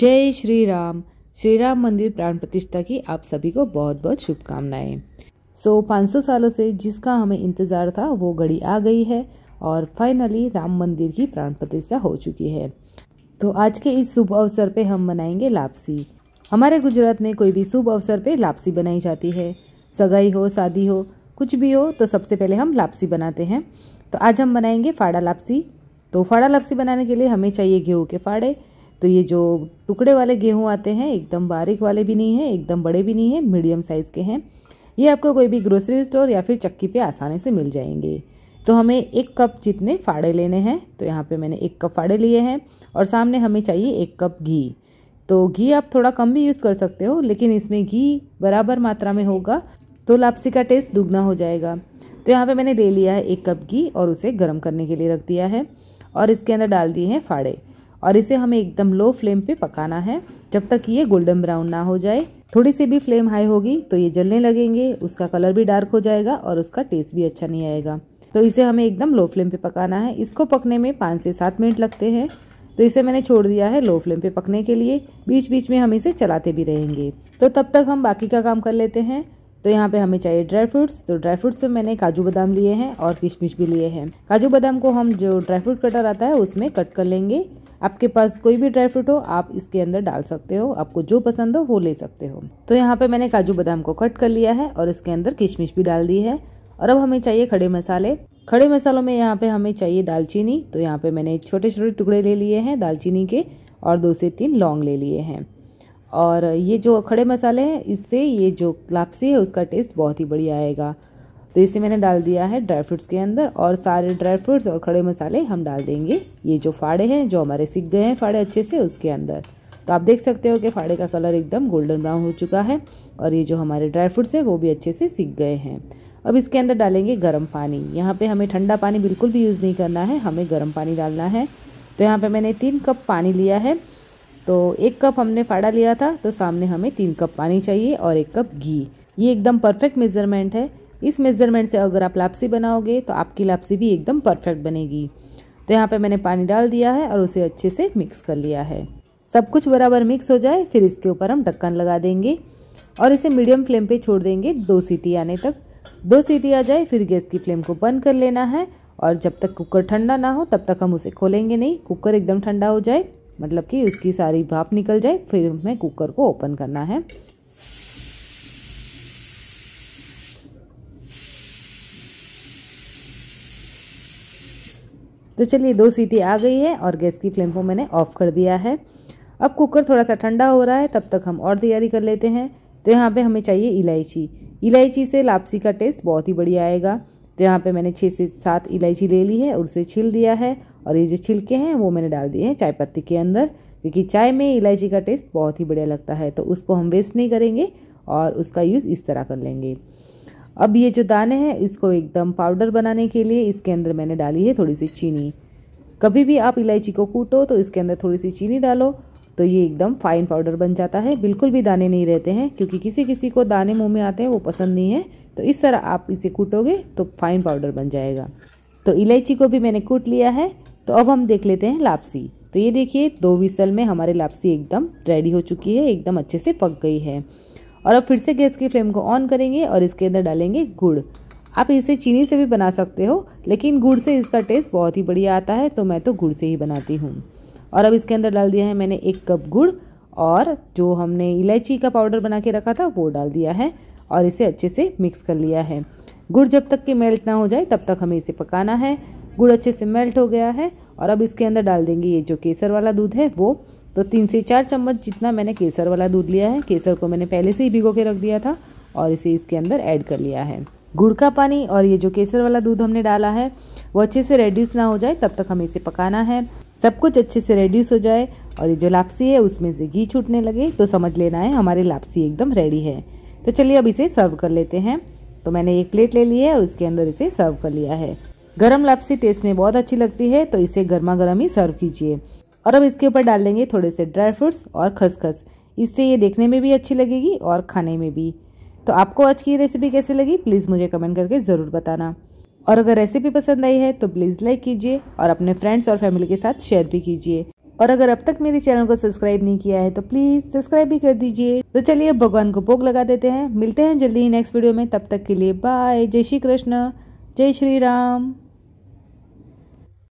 जय श्री राम श्री राम मंदिर प्राण प्रतिष्ठा की आप सभी को बहुत बहुत शुभकामनाएं सो so, 500 सालों से जिसका हमें इंतज़ार था वो घड़ी आ गई है और फाइनली राम मंदिर की प्राण प्रतिष्ठा हो चुकी है तो आज के इस शुभ अवसर पे हम बनाएंगे लापसी हमारे गुजरात में कोई भी शुभ अवसर पे लापसी बनाई जाती है सगाई हो शादी हो कुछ भी हो तो सबसे पहले हम लापसी बनाते हैं तो आज हम बनाएंगे फाड़ा लापसी तो फाड़ा लापसी बनाने के लिए हमें चाहिए गेहूँ के फाड़े तो ये जो टुकड़े वाले गेहूँ आते हैं एकदम बारीक वाले भी नहीं हैं एकदम बड़े भी नहीं हैं मीडियम साइज़ के हैं ये आपको कोई भी ग्रोसरी स्टोर या फिर चक्की पे आसानी से मिल जाएंगे तो हमें एक कप जितने फाड़े लेने हैं तो यहाँ पे मैंने एक कप फाड़े लिए हैं और सामने हमें चाहिए एक कप घी तो घी आप थोड़ा कम भी यूज़ कर सकते हो लेकिन इसमें घी बराबर मात्रा में होगा तो लापसी का टेस्ट दुगना हो जाएगा तो यहाँ पर मैंने ले लिया है एक कप घी और उसे गर्म करने के लिए रख दिया है और इसके अंदर डाल दिए हैं फाड़े और इसे हमें एकदम लो फ्लेम पे पकाना है जब तक ये गोल्डन ब्राउन ना हो जाए थोड़ी सी भी फ्लेम हाई होगी तो ये जलने लगेंगे उसका कलर भी डार्क हो जाएगा और उसका टेस्ट भी अच्छा नहीं आएगा तो इसे हमें एकदम लो फ्लेम पे पकाना है इसको पकने में पाँच से सात मिनट लगते हैं तो इसे मैंने छोड़ दिया है लो फ्लेम पे पकने के लिए बीच बीच में हम इसे चलाते भी रहेंगे तो तब तक हम बाकी का काम कर लेते हैं तो यहाँ पे हमें चाहिए ड्राई फ्रूट्स तो ड्राई फ्रूट्स में मैंने काजू बादाम लिए हैं और किशमिश भी लिए हैं काजू बादाम को हम जो ड्राई फ्रूट कटर आता है उसमें कट कर लेंगे आपके पास कोई भी ड्राई फ्रूट हो आप इसके अंदर डाल सकते हो आपको जो पसंद हो वो ले सकते हो तो यहाँ पे मैंने काजू बादाम को कट कर लिया है और इसके अंदर किशमिश भी डाल दी है और अब हमें चाहिए खड़े मसाले खड़े मसालों में यहाँ पे हमें चाहिए दालचीनी तो यहाँ पे मैंने छोटे छोटे टुकड़े ले लिए हैं दालचीनी के और दो से तीन लौंग ले लिए हैं और ये जो खड़े मसाले हैं इससे ये जो लापसी है उसका टेस्ट बहुत ही बढ़िया आएगा तो इसे मैंने डाल दिया है ड्राई फ्रूट्स के अंदर और सारे ड्राई फ्रूट्स और खड़े मसाले हम डाल देंगे ये जो फाड़े हैं जो हमारे सीख गए हैं फाड़े अच्छे से उसके अंदर तो आप देख सकते हो कि फाड़े का कलर एकदम गोल्डन ब्राउन हो चुका है और ये जो हमारे ड्राई फ्रूट्स हैं वो भी अच्छे से सीख गए हैं अब इसके अंदर डालेंगे गर्म पानी यहाँ पर हमें ठंडा पानी बिल्कुल भी यूज़ नहीं करना है हमें गर्म पानी डालना है तो यहाँ पर मैंने तीन कप पानी लिया है तो एक कप हमने फाड़ा लिया था तो सामने हमें तीन कप पानी चाहिए और एक कप घी ये एकदम परफेक्ट मेज़रमेंट है इस मेज़रमेंट से अगर आप लापसी बनाओगे तो आपकी लापसी भी एकदम परफेक्ट बनेगी तो यहाँ पे मैंने पानी डाल दिया है और उसे अच्छे से मिक्स कर लिया है सब कुछ बराबर मिक्स हो जाए फिर इसके ऊपर हम ढक्कन लगा देंगे और इसे मीडियम फ्लेम पे छोड़ देंगे दो सीटी आने तक दो सीटी आ जाए फिर गैस की फ्लेम को बंद कर लेना है और जब तक कुकर ठंडा ना हो तब तक हम उसे खोलेंगे नहीं कुकर एकदम ठंडा हो जाए मतलब कि उसकी सारी भाप निकल जाए फिर हमें कुकर को ओपन करना है तो चलिए दो सीटी आ गई है और गैस की फ्लेम को मैंने ऑफ कर दिया है अब कुकर थोड़ा सा ठंडा हो रहा है तब तक हम और तैयारी कर लेते हैं तो यहाँ पे हमें चाहिए इलायची इलायची से लापसी का टेस्ट बहुत ही बढ़िया आएगा तो यहाँ पे मैंने छः से सात इलायची ले ली है और उसे छील दिया है और ये जो छिलके हैं वो मैंने डाल दिए हैं चाय पत्ती के अंदर क्योंकि चाय में इलायची का टेस्ट बहुत ही बढ़िया लगता है तो उसको हम वेस्ट नहीं करेंगे और उसका यूज़ इस तरह कर लेंगे अब ये जो दाने हैं इसको एकदम पाउडर बनाने के लिए इसके अंदर मैंने डाली है थोड़ी सी चीनी कभी भी आप इलायची को कूटो तो इसके अंदर थोड़ी सी चीनी डालो तो ये एकदम फाइन पाउडर बन जाता है बिल्कुल भी दाने नहीं रहते हैं क्योंकि किसी किसी को दाने मुंह में आते हैं वो पसंद नहीं है तो इस तरह आप इसे कूटोगे तो फाइन पाउडर बन जाएगा तो इलायची को भी मैंने कूट लिया है तो अब हम देख लेते हैं लापसी तो ये देखिए दो विसल में हमारी लापसी एकदम रेडी हो चुकी है एकदम अच्छे से पक गई है और अब फिर से गैस की फ्लेम को ऑन करेंगे और इसके अंदर डालेंगे गुड़ आप इसे चीनी से भी बना सकते हो लेकिन गुड़ से इसका टेस्ट बहुत ही बढ़िया आता है तो मैं तो गुड़ से ही बनाती हूँ और अब इसके अंदर डाल दिया है मैंने एक कप गुड़ और जो हमने इलायची का पाउडर बना के रखा था वो डाल दिया है और इसे अच्छे से मिक्स कर लिया है गुड़ जब तक कि मेल्ट ना हो जाए तब तक हमें इसे पकाना है गुड़ अच्छे से मेल्ट हो गया है और अब इसके अंदर डाल देंगे ये जो केसर वाला दूध है वो तो तीन से चार चम्मच जितना मैंने केसर वाला दूध लिया है केसर को मैंने पहले से ही भिगो के रख दिया था और इसे इसके अंदर ऐड कर लिया है गुड़ का पानी और ये जो केसर वाला दूध हमने डाला है वो अच्छे से रेड्यूस ना हो जाए तब तक हमें इसे पकाना है सब कुछ अच्छे से रेड्यूस हो जाए और ये जो लापसी है उसमें से घी छूटने लगे तो समझ लेना है हमारी लापसी एकदम रेडी है तो चलिए अब इसे सर्व कर लेते हैं तो मैंने एक प्लेट ले ली है और उसके अंदर इसे सर्व कर लिया है गर्म लापसी टेस्ट में बहुत अच्छी लगती है तो इसे गर्मा गर्म ही सर्व कीजिए और अब इसके ऊपर डाल देंगे थोड़े से ड्राई फ्रूट्स और खसखस इससे ये देखने में भी अच्छी लगेगी और खाने में भी तो आपको आज की रेसिपी कैसी लगी प्लीज़ मुझे कमेंट करके ज़रूर बताना और अगर रेसिपी पसंद आई है तो प्लीज़ लाइक कीजिए और अपने फ्रेंड्स और फैमिली के साथ शेयर भी कीजिए और अगर अब तक मेरे चैनल को सब्सक्राइब नहीं किया है तो प्लीज़ सब्सक्राइब भी कर दीजिए तो चलिए भगवान को भोग लगा देते हैं मिलते हैं जल्दी ही नेक्स्ट वीडियो में तब तक के लिए बाय जय श्री कृष्ण जय श्री राम